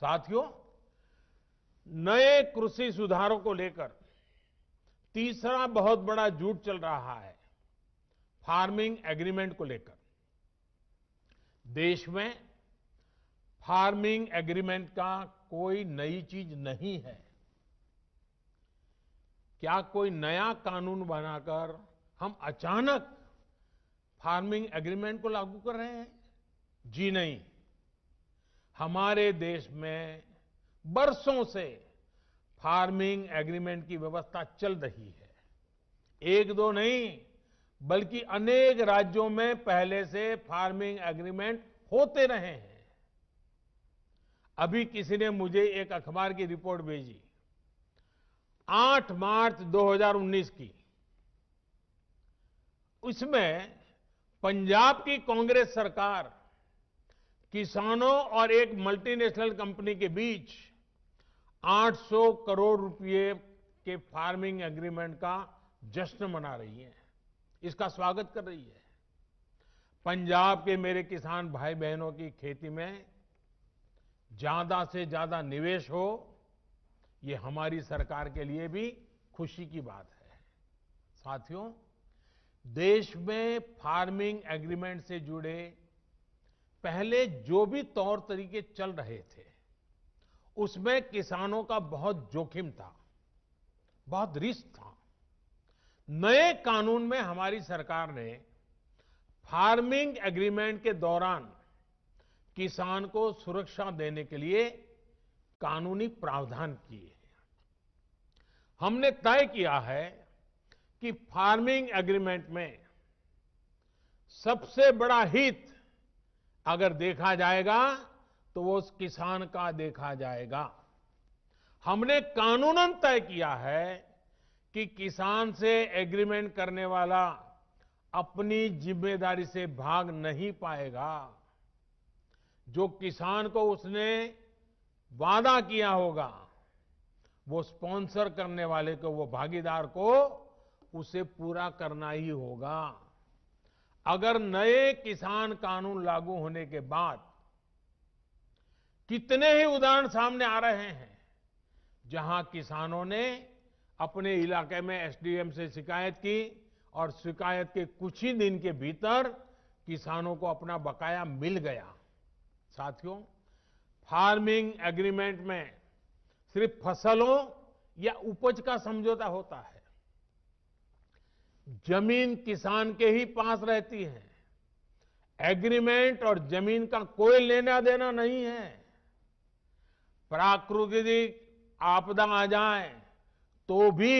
साथियों नए कृषि सुधारों को लेकर तीसरा बहुत बड़ा झूठ चल रहा है फार्मिंग एग्रीमेंट को लेकर देश में फार्मिंग एग्रीमेंट का कोई नई चीज नहीं है क्या कोई नया कानून बनाकर हम अचानक फार्मिंग एग्रीमेंट को लागू कर रहे हैं जी नहीं हमारे देश में बरसों से फार्मिंग एग्रीमेंट की व्यवस्था चल रही है एक दो नहीं बल्कि अनेक राज्यों में पहले से फार्मिंग एग्रीमेंट होते रहे हैं अभी किसी ने मुझे एक अखबार की रिपोर्ट भेजी 8 मार्च 2019 की उसमें पंजाब की कांग्रेस सरकार किसानों और एक मल्टीनेशनल कंपनी के बीच 800 करोड़ रुपए के फार्मिंग एग्रीमेंट का जश्न मना रही है इसका स्वागत कर रही है पंजाब के मेरे किसान भाई बहनों की खेती में ज्यादा से ज्यादा निवेश हो ये हमारी सरकार के लिए भी खुशी की बात है साथियों देश में फार्मिंग एग्रीमेंट से जुड़े पहले जो भी तौर तरीके चल रहे थे उसमें किसानों का बहुत जोखिम था बहुत रिस्क था नए कानून में हमारी सरकार ने फार्मिंग एग्रीमेंट के दौरान किसान को सुरक्षा देने के लिए कानूनी प्रावधान किए हमने तय किया है कि फार्मिंग एग्रीमेंट में सबसे बड़ा हित अगर देखा जाएगा तो वो उस किसान का देखा जाएगा हमने कानूनन तय किया है कि किसान से एग्रीमेंट करने वाला अपनी जिम्मेदारी से भाग नहीं पाएगा जो किसान को उसने वादा किया होगा वो स्पॉन्सर करने वाले को वो भागीदार को उसे पूरा करना ही होगा अगर नए किसान कानून लागू होने के बाद कितने ही उदाहरण सामने आ रहे हैं जहां किसानों ने अपने इलाके में एसडीएम से शिकायत की और शिकायत के कुछ ही दिन के भीतर किसानों को अपना बकाया मिल गया साथियों फार्मिंग एग्रीमेंट में सिर्फ फसलों या उपज का समझौता होता है जमीन किसान के ही पास रहती है एग्रीमेंट और जमीन का कोई लेना देना नहीं है प्राकृतिक आपदा आ जाए तो भी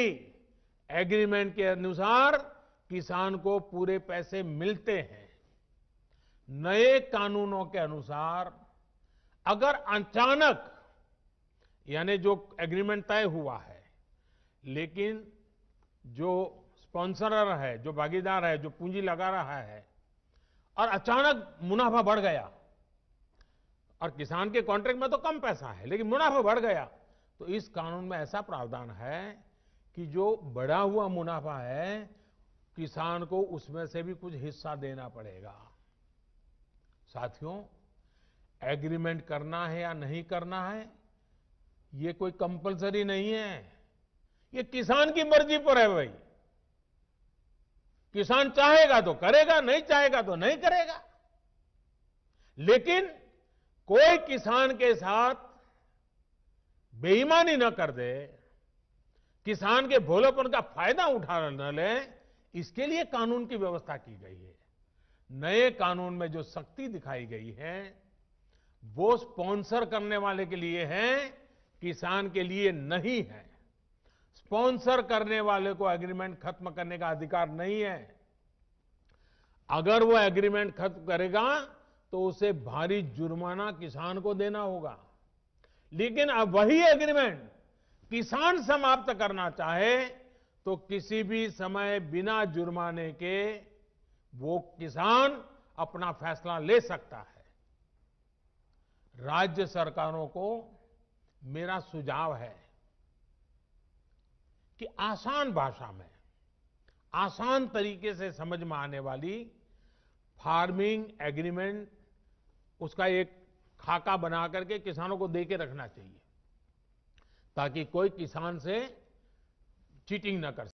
एग्रीमेंट के अनुसार किसान को पूरे पैसे मिलते हैं नए कानूनों के अनुसार अगर अचानक यानी जो एग्रीमेंट तय हुआ है लेकिन जो स्पॉन्सरर है जो भागीदार है जो पूंजी लगा रहा है और अचानक मुनाफा बढ़ गया और किसान के कॉन्ट्रैक्ट में तो कम पैसा है लेकिन मुनाफा बढ़ गया तो इस कानून में ऐसा प्रावधान है कि जो बढ़ा हुआ मुनाफा है किसान को उसमें से भी कुछ हिस्सा देना पड़ेगा साथियों एग्रीमेंट करना है या नहीं करना है ये कोई कंपलसरी नहीं है ये किसान की मर्जी पर है भाई किसान चाहेगा तो करेगा नहीं चाहेगा तो नहीं करेगा लेकिन कोई किसान के साथ बेईमानी न कर दे किसान के भोलेपन का फायदा उठा न ले इसके लिए कानून की व्यवस्था की गई है नए कानून में जो शक्ति दिखाई गई है वो स्पॉन्सर करने वाले के लिए है किसान के लिए नहीं है स्पॉन्सर करने वाले को एग्रीमेंट खत्म करने का अधिकार नहीं है अगर वो एग्रीमेंट खत्म करेगा तो उसे भारी जुर्माना किसान को देना होगा लेकिन अब वही एग्रीमेंट किसान समाप्त करना चाहे तो किसी भी समय बिना जुर्माने के वो किसान अपना फैसला ले सकता है राज्य सरकारों को मेरा सुझाव है कि आसान भाषा में आसान तरीके से समझ में आने वाली फार्मिंग एग्रीमेंट उसका एक खाका बना करके किसानों को दे के रखना चाहिए ताकि कोई किसान से चीटिंग न कर